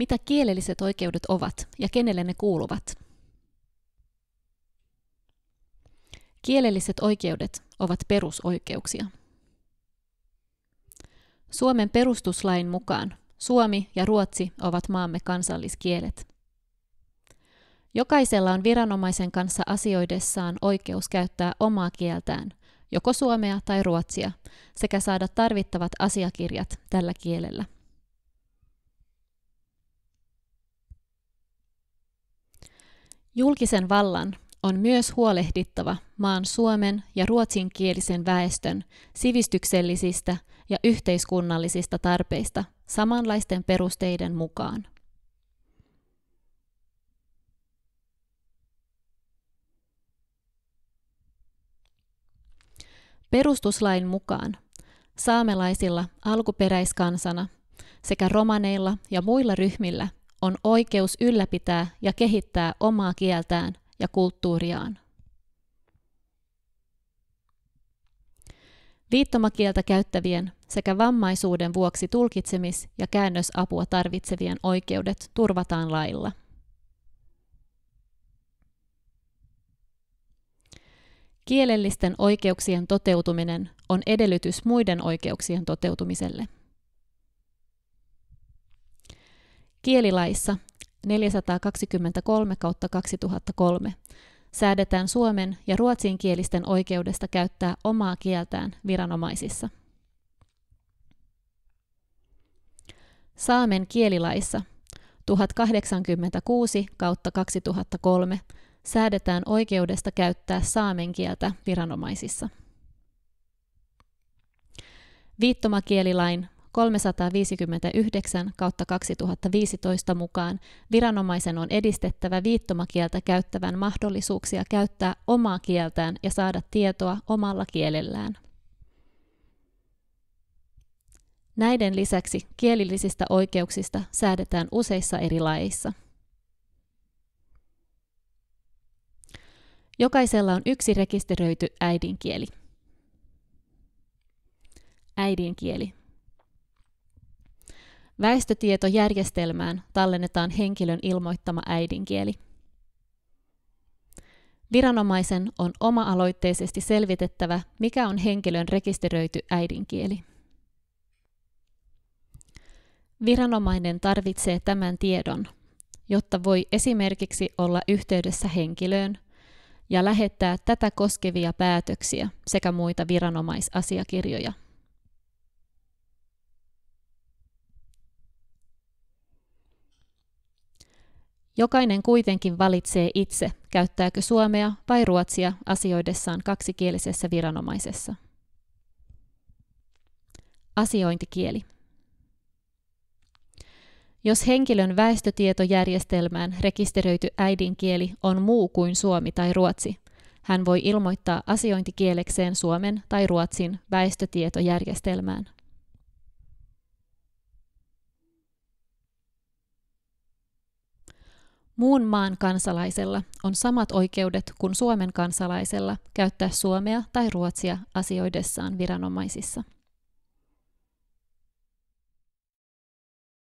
Mitä kielelliset oikeudet ovat ja kenelle ne kuuluvat? Kielelliset oikeudet ovat perusoikeuksia. Suomen perustuslain mukaan suomi ja ruotsi ovat maamme kansalliskielet. Jokaisella on viranomaisen kanssa asioidessaan oikeus käyttää omaa kieltään, joko suomea tai ruotsia, sekä saada tarvittavat asiakirjat tällä kielellä. Julkisen vallan on myös huolehdittava maan suomen ja ruotsinkielisen väestön sivistyksellisistä ja yhteiskunnallisista tarpeista samanlaisten perusteiden mukaan. Perustuslain mukaan saamelaisilla alkuperäiskansana sekä romaneilla ja muilla ryhmillä – on oikeus ylläpitää ja kehittää omaa kieltään ja kulttuuriaan. Viittomakieltä käyttävien sekä vammaisuuden vuoksi tulkitsemis- ja käännösapua tarvitsevien oikeudet turvataan lailla. Kielellisten oikeuksien toteutuminen on edellytys muiden oikeuksien toteutumiselle. Kielilaissa 423 kautta 2003 säädetään suomen ja ruotsinkielisten oikeudesta käyttää omaa kieltään viranomaisissa. Saamen kielilaissa 1086 kautta 2003 säädetään oikeudesta käyttää saamen kieltä viranomaisissa. Viittomakielilain 359 kautta 2015 mukaan viranomaisen on edistettävä viittomakieltä käyttävän mahdollisuuksia käyttää omaa kieltään ja saada tietoa omalla kielellään. Näiden lisäksi kielillisistä oikeuksista säädetään useissa eri laeissa. Jokaisella on yksi rekisteröity äidinkieli. Äidinkieli Väestötietojärjestelmään tallennetaan henkilön ilmoittama äidinkieli. Viranomaisen on oma-aloitteisesti selvitettävä, mikä on henkilön rekisteröity äidinkieli. Viranomainen tarvitsee tämän tiedon, jotta voi esimerkiksi olla yhteydessä henkilöön ja lähettää tätä koskevia päätöksiä sekä muita viranomaisasiakirjoja. Jokainen kuitenkin valitsee itse, käyttääkö suomea vai ruotsia asioidessaan kaksikielisessä viranomaisessa. Asiointikieli. Jos henkilön väestötietojärjestelmään rekisteröity äidinkieli on muu kuin suomi tai ruotsi, hän voi ilmoittaa asiointikielekseen suomen tai ruotsin väestötietojärjestelmään. Muun maan kansalaisella on samat oikeudet kuin Suomen kansalaisella käyttää suomea tai ruotsia asioidessaan viranomaisissa.